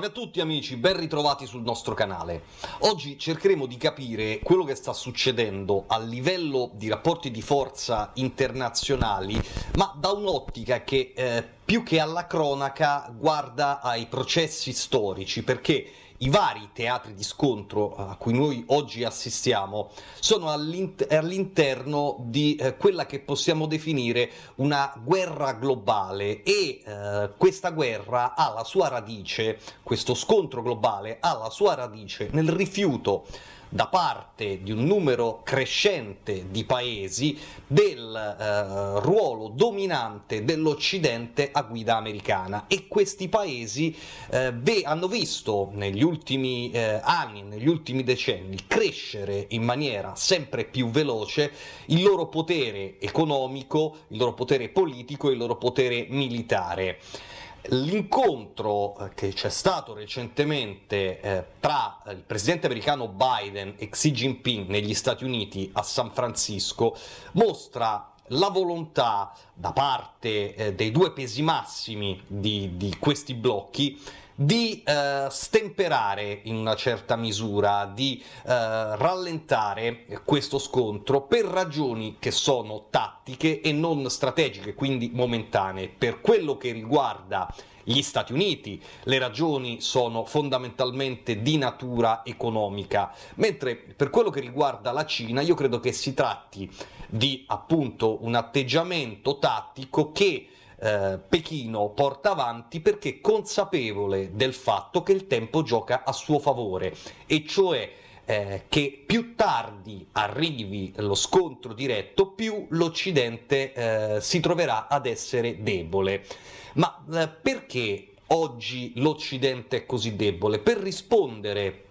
Salve a tutti amici, ben ritrovati sul nostro canale. Oggi cercheremo di capire quello che sta succedendo a livello di rapporti di forza internazionali, ma da un'ottica che eh, più che alla cronaca guarda ai processi storici, perché i vari teatri di scontro eh, a cui noi oggi assistiamo sono all'interno di eh, quella che possiamo definire una guerra globale e eh, questa guerra ha la sua radice, questo scontro globale ha la sua radice nel rifiuto da parte di un numero crescente di paesi del eh, ruolo dominante dell'Occidente a guida americana e questi paesi eh, ve, hanno visto negli ultimi eh, anni, negli ultimi decenni crescere in maniera sempre più veloce il loro potere economico, il loro potere politico e il loro potere militare. L'incontro eh, che c'è stato recentemente eh, tra eh, il presidente americano Biden e Xi Jinping negli Stati Uniti a San Francisco mostra la volontà da parte eh, dei due pesi massimi di, di questi blocchi di eh, stemperare in una certa misura, di eh, rallentare questo scontro per ragioni che sono tattiche e non strategiche, quindi momentanee. Per quello che riguarda gli Stati Uniti, le ragioni sono fondamentalmente di natura economica, mentre per quello che riguarda la Cina io credo che si tratti di appunto un atteggiamento tattico che eh, Pechino porta avanti perché consapevole del fatto che il tempo gioca a suo favore, e cioè eh, che più tardi arrivi lo scontro diretto, più l'Occidente eh, si troverà ad essere debole. Ma eh, perché oggi l'Occidente è così debole? Per rispondere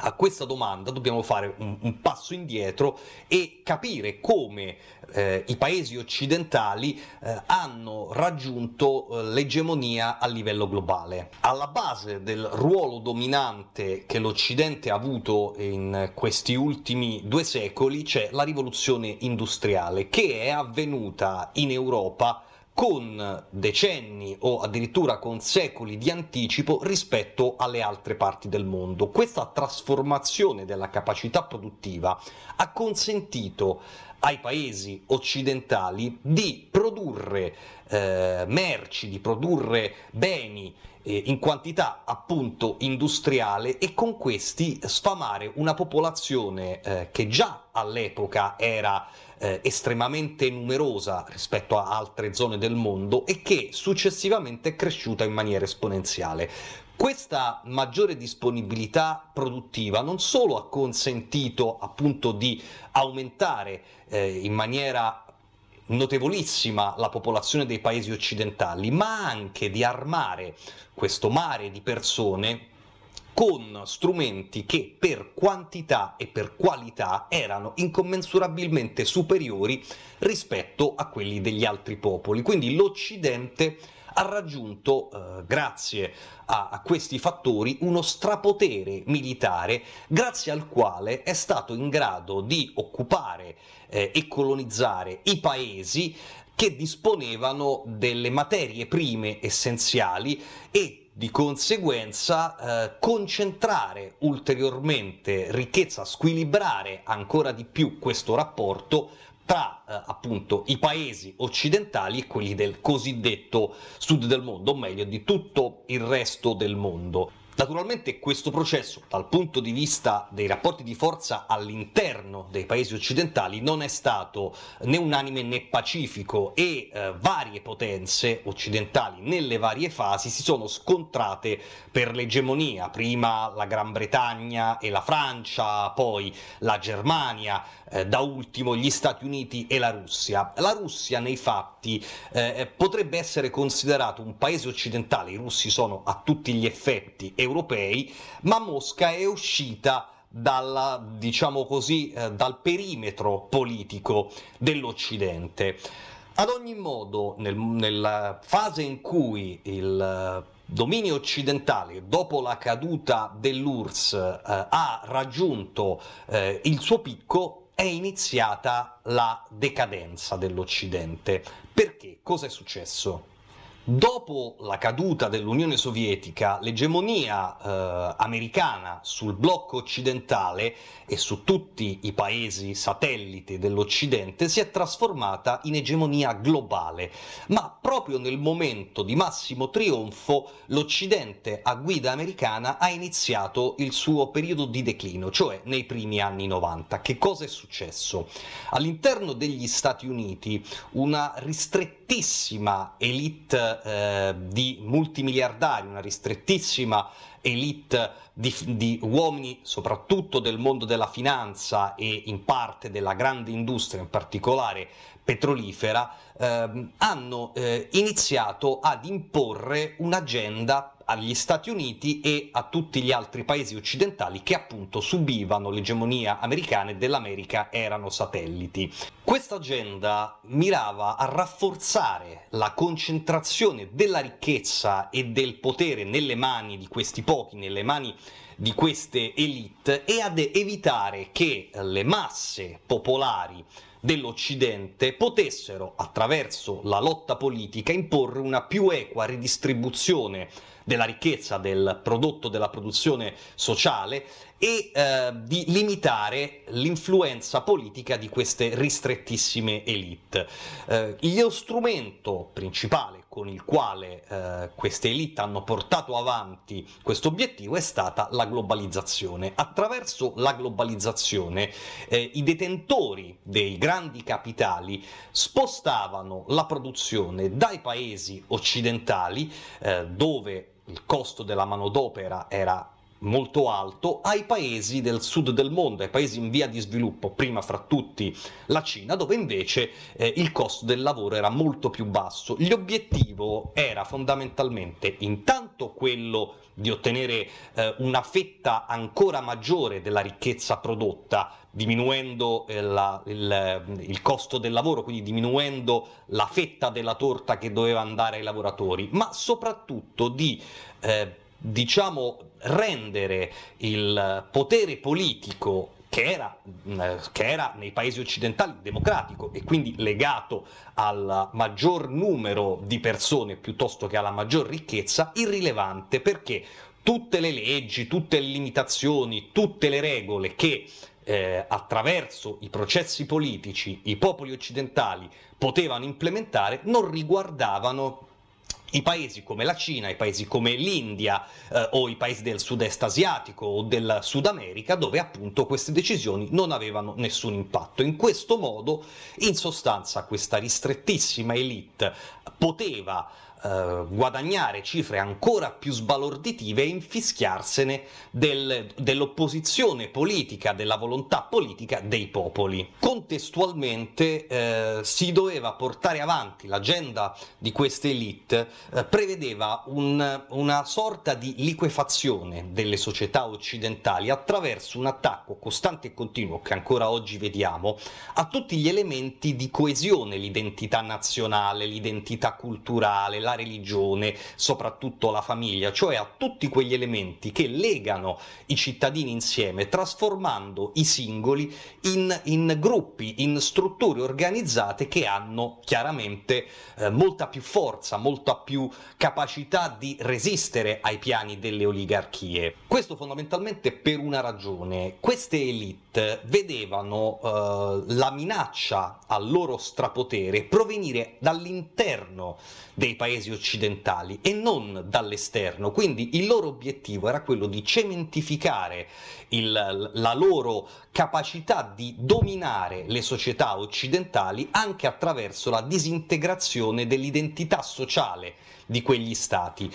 a questa domanda dobbiamo fare un, un passo indietro e capire come eh, i paesi occidentali eh, hanno raggiunto eh, l'egemonia a livello globale. Alla base del ruolo dominante che l'Occidente ha avuto in questi ultimi due secoli c'è la rivoluzione industriale che è avvenuta in Europa con decenni o addirittura con secoli di anticipo rispetto alle altre parti del mondo. Questa trasformazione della capacità produttiva ha consentito ai paesi occidentali di produrre eh, merci, di produrre beni eh, in quantità appunto industriale e con questi sfamare una popolazione eh, che già all'epoca era eh, estremamente numerosa rispetto a altre zone del mondo e che successivamente è cresciuta in maniera esponenziale. Questa maggiore disponibilità produttiva non solo ha consentito appunto di aumentare eh, in maniera notevolissima la popolazione dei paesi occidentali, ma anche di armare questo mare di persone con strumenti che per quantità e per qualità erano incommensurabilmente superiori rispetto a quelli degli altri popoli. Quindi l'Occidente ha raggiunto, eh, grazie a, a, questi fattori, uno strapotere militare, grazie al quale è stato in grado di occupare eh, e colonizzare i paesi che disponevano delle materie prime essenziali e di conseguenza eh, concentrare ulteriormente ricchezza, squilibrare ancora di più questo rapporto tra eh, appunto i paesi occidentali e quelli del cosiddetto sud del mondo, o meglio di tutto il resto del mondo. Naturalmente questo processo dal punto di vista dei rapporti di forza all'interno dei paesi occidentali non è stato né unanime né pacifico e eh, varie potenze occidentali nelle varie fasi si sono scontrate per l'egemonia, prima la Gran Bretagna e la Francia, poi la Germania, eh, da ultimo gli Stati Uniti e la Russia. La Russia nei fatti eh, potrebbe essere considerato un paese occidentale, i russi sono a tutti gli effetti e europei, ma Mosca è uscita dalla, diciamo così, eh, dal perimetro politico dell'Occidente. Ad ogni modo, nel, nella fase in cui il eh, dominio occidentale, dopo la caduta dell'URSS, eh, ha raggiunto eh, il suo picco, è iniziata la decadenza dell'Occidente. Perché? Cosa è successo? Dopo la caduta dell'Unione Sovietica, l'egemonia eh, americana sul blocco occidentale e su tutti i paesi satelliti dell'Occidente si è trasformata in egemonia globale, ma proprio nel momento di massimo trionfo l'Occidente a guida americana ha iniziato il suo periodo di declino, cioè nei primi anni 90. Che cosa è successo? All'interno degli Stati Uniti una ristrettissima elite eh, di multimiliardari, una ristrettissima elite di, di, uomini soprattutto del mondo della finanza e in parte della grande industria, in particolare petrolifera, eh, hanno eh, iniziato ad imporre un'agenda agli Stati Uniti e a tutti gli altri paesi occidentali che appunto subivano l'egemonia americana e dell'America erano satelliti. Questa agenda mirava a rafforzare la concentrazione della ricchezza e del potere nelle mani di questi pochi, nelle mani di queste elite e ad evitare che le masse popolari dell'Occidente potessero, attraverso la lotta politica, imporre una più equa ridistribuzione della ricchezza, del prodotto della produzione sociale e eh, di limitare l'influenza politica di queste ristrettissime elite. Eh, lo strumento principale con il quale eh, queste elite hanno portato avanti questo obiettivo è stata la globalizzazione. Attraverso la globalizzazione eh, i detentori dei grandi capitali spostavano la produzione dai paesi occidentali eh, dove il costo della manodopera era molto alto ai paesi del sud del mondo, ai paesi in via di sviluppo, prima fra tutti la Cina, dove invece eh, il costo del lavoro era molto più basso. L'obiettivo era fondamentalmente intanto quello di ottenere eh, una fetta ancora maggiore della ricchezza prodotta, diminuendo eh, la, il, il costo del lavoro, quindi diminuendo la fetta della torta che doveva andare ai lavoratori, ma soprattutto di eh, diciamo, rendere il potere politico che era, che era, nei paesi occidentali democratico e quindi legato al maggior numero di persone piuttosto che alla maggior ricchezza, irrilevante perché tutte le leggi, tutte le limitazioni, tutte le regole che eh, attraverso i processi politici i popoli occidentali potevano implementare non riguardavano i paesi come la Cina, i paesi come l'India eh, o i paesi del sud-est asiatico o del Sud America, dove appunto queste decisioni non avevano nessun impatto. In questo modo, in sostanza, questa ristrettissima elite poteva eh, guadagnare cifre ancora più sbalorditive e infischiarsene del, dell'opposizione politica, della volontà politica dei popoli. Contestualmente eh, si doveva portare avanti l'agenda di queste elite, eh, prevedeva un, una sorta di liquefazione delle società occidentali attraverso un attacco costante e continuo che ancora oggi vediamo a tutti gli elementi di coesione, l'identità nazionale, l'identità culturale, la la religione, soprattutto la famiglia, cioè a tutti quegli elementi che legano i cittadini insieme, trasformando i singoli in, in gruppi, in strutture organizzate che hanno chiaramente eh, molta più forza, molta più capacità di resistere ai piani delle oligarchie. Questo fondamentalmente per una ragione. Queste elite vedevano eh, la minaccia al loro strapotere provenire dall'interno dei paesi paesi occidentali e non dall'esterno, quindi il loro obiettivo era quello di cementificare il, la loro capacità di dominare le società occidentali anche attraverso la disintegrazione dell'identità sociale di quegli stati.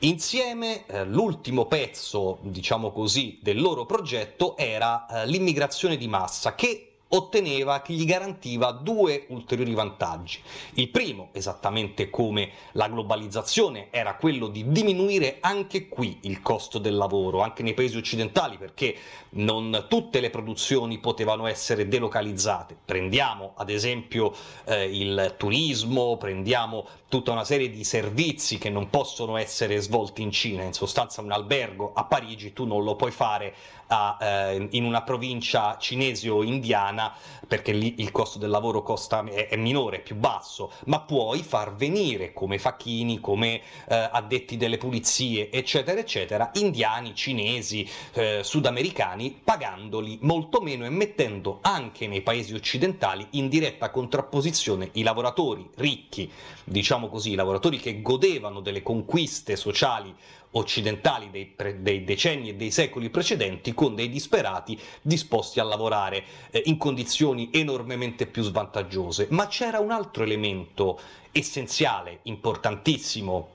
Insieme eh, l'ultimo pezzo, diciamo così, del loro progetto era eh, l'immigrazione di massa che otteneva che gli garantiva due ulteriori vantaggi. Il primo, esattamente come la globalizzazione, era quello di diminuire anche qui il costo del lavoro, anche nei paesi occidentali, perché non tutte le produzioni potevano essere delocalizzate. Prendiamo ad esempio eh, il turismo, prendiamo tutta una serie di servizi che non possono essere svolti in Cina, in sostanza un albergo a Parigi tu non lo puoi fare a, eh, in una provincia cinese o indiana perché lì il costo del lavoro costa, è, è, minore, è più basso, ma puoi far venire come facchini, come eh, addetti delle pulizie, eccetera, eccetera, indiani, cinesi, eh, sudamericani, pagandoli molto meno e mettendo anche nei paesi occidentali in diretta contrapposizione i lavoratori ricchi, diciamo diciamo così, lavoratori che godevano delle conquiste sociali occidentali dei, dei, decenni e dei secoli precedenti con dei disperati disposti a lavorare eh, in condizioni enormemente più svantaggiose. Ma c'era un altro elemento essenziale, importantissimo,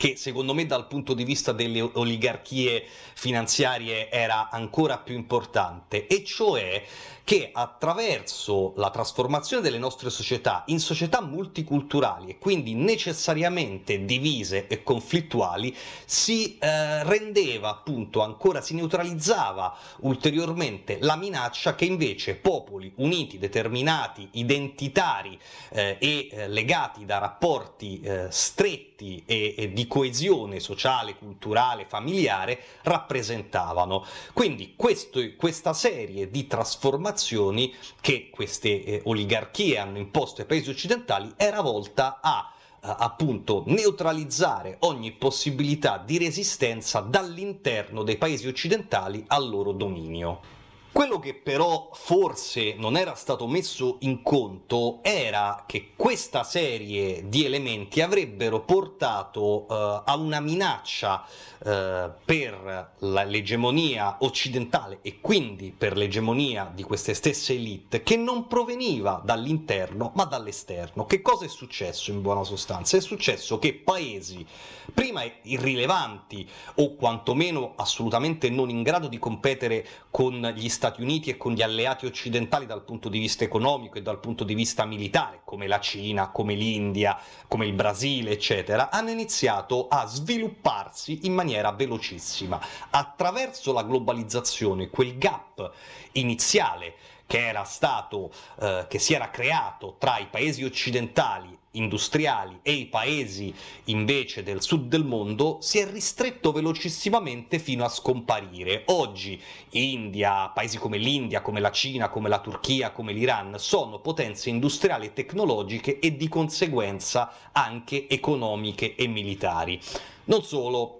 che secondo me dal punto di vista delle oligarchie finanziarie era ancora più importante, e cioè che attraverso la trasformazione delle nostre società in società multiculturali e quindi necessariamente divise e conflittuali si eh, rendeva appunto ancora, si neutralizzava ulteriormente la minaccia che invece popoli uniti, determinati, identitari eh, e eh, legati da rapporti eh, stretti e, e di coesione sociale, culturale, familiare rappresentavano. Quindi questo, questa serie di trasformazioni che queste eh, oligarchie hanno imposto ai paesi occidentali era volta a eh, appunto neutralizzare ogni possibilità di resistenza dall'interno dei paesi occidentali al loro dominio. Quello che però forse non era stato messo in conto era che questa serie di elementi avrebbero portato eh, a una minaccia eh, per l'egemonia occidentale e quindi per l'egemonia di queste stesse elite che non proveniva dall'interno ma dall'esterno. Che cosa è successo in buona sostanza? È successo che paesi prima irrilevanti o quantomeno assolutamente non in grado di competere con gli Stati Stati Uniti e con gli alleati occidentali dal punto di vista economico e dal punto di vista militare, come la Cina, come l'India, come il Brasile, eccetera, hanno iniziato a svilupparsi in maniera velocissima. Attraverso la globalizzazione, quel gap iniziale che, stato, eh, che si era creato tra i paesi occidentali industriali e i paesi invece del sud del mondo si è ristretto velocissimamente fino a scomparire. Oggi India, paesi come l'India, come la Cina, come la Turchia, come l'Iran sono potenze industriali e tecnologiche e di conseguenza anche economiche e militari. Non solo,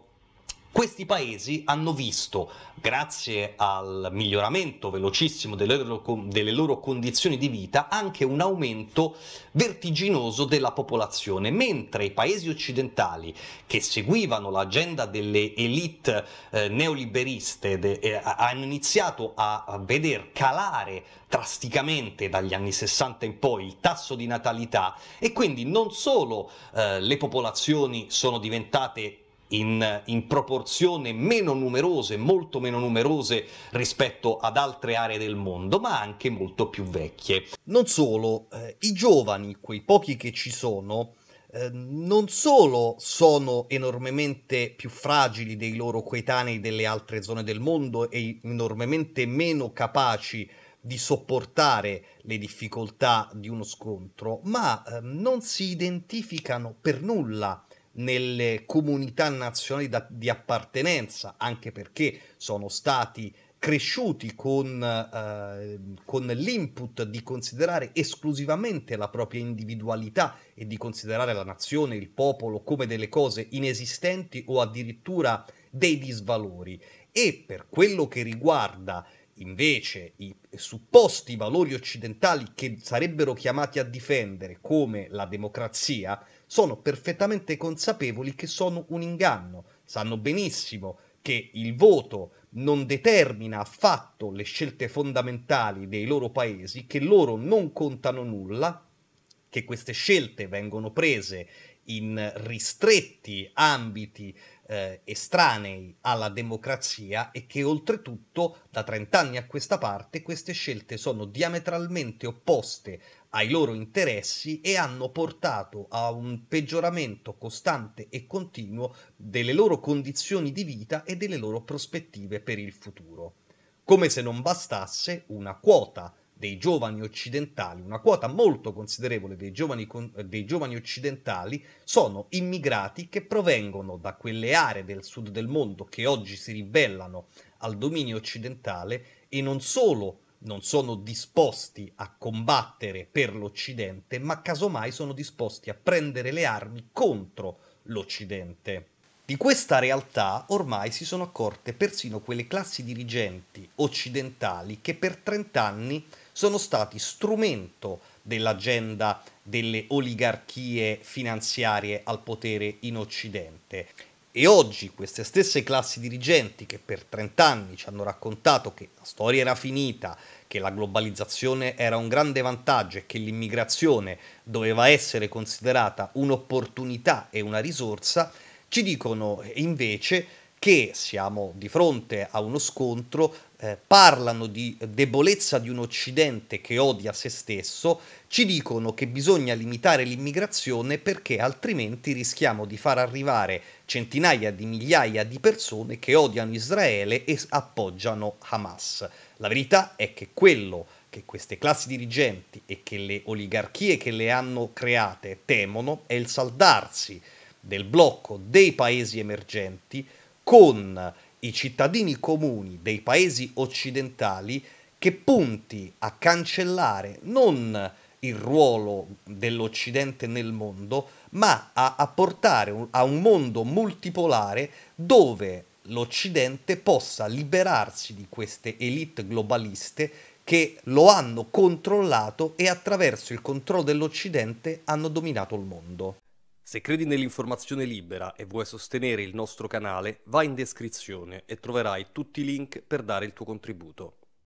questi paesi hanno visto, grazie al miglioramento velocissimo delle loro, delle loro, condizioni di vita, anche un aumento vertiginoso della popolazione, mentre i paesi occidentali che seguivano l'agenda delle elite eh, neoliberiste de, eh, hanno iniziato a veder calare drasticamente dagli anni 60 in poi il tasso di natalità e quindi non solo eh, le popolazioni sono diventate in, in, proporzione meno numerose, molto meno numerose rispetto ad altre aree del mondo, ma anche molto più vecchie. Non solo, eh, i giovani, quei pochi che ci sono, eh, non solo sono enormemente più fragili dei loro coetanei delle altre zone del mondo e enormemente meno capaci di sopportare le difficoltà di uno scontro, ma eh, non si identificano per nulla nelle comunità nazionali da, di appartenenza, anche perché sono stati cresciuti con, eh, con, l'input di considerare esclusivamente la propria individualità e di considerare la nazione, il popolo come delle cose inesistenti o addirittura dei disvalori. E per quello che riguarda invece i supposti valori occidentali che sarebbero chiamati a difendere come la democrazia, sono perfettamente consapevoli che sono un inganno, sanno benissimo che il voto non determina affatto le scelte fondamentali dei loro paesi, che loro non contano nulla, che queste scelte vengono prese in ristretti ambiti eh, estranei alla democrazia e che oltretutto da 30 anni a questa parte queste scelte sono diametralmente opposte ai loro interessi e hanno portato a un peggioramento costante e continuo delle loro condizioni di vita e delle loro prospettive per il futuro. Come se non bastasse, una quota dei giovani occidentali, una quota molto considerevole dei giovani, dei giovani, occidentali, sono immigrati che provengono da quelle aree del sud del mondo che oggi si ribellano al dominio occidentale e non solo non sono disposti a combattere per l'Occidente, ma casomai sono disposti a prendere le armi contro l'Occidente. Di questa realtà ormai si sono accorte persino quelle classi dirigenti occidentali che per 30 anni sono stati strumento dell'agenda delle oligarchie finanziarie al potere in Occidente. E oggi queste stesse classi dirigenti che per 30 anni ci hanno raccontato che la storia era finita, che la globalizzazione era un grande vantaggio e che l'immigrazione doveva essere considerata un'opportunità e una risorsa, ci dicono eh, invece che siamo di fronte a uno scontro, eh, parlano di debolezza di un Occidente che odia se stesso, ci dicono che bisogna limitare l'immigrazione perché altrimenti rischiamo di far arrivare centinaia di migliaia di persone che odiano Israele e appoggiano Hamas. La verità è che quello che queste classi dirigenti e che le oligarchie che le hanno create temono è il saldarsi del blocco dei paesi emergenti con i cittadini comuni dei paesi occidentali che punti a cancellare non il ruolo dell'Occidente nel mondo, ma a, a portare un, a un mondo multipolare dove l'Occidente possa liberarsi di queste elite globaliste che lo hanno controllato e attraverso il controllo dell'Occidente hanno dominato il mondo. Se credi nell'informazione libera e vuoi sostenere il nostro canale, vai in descrizione e troverai tutti i link per dare il tuo contributo.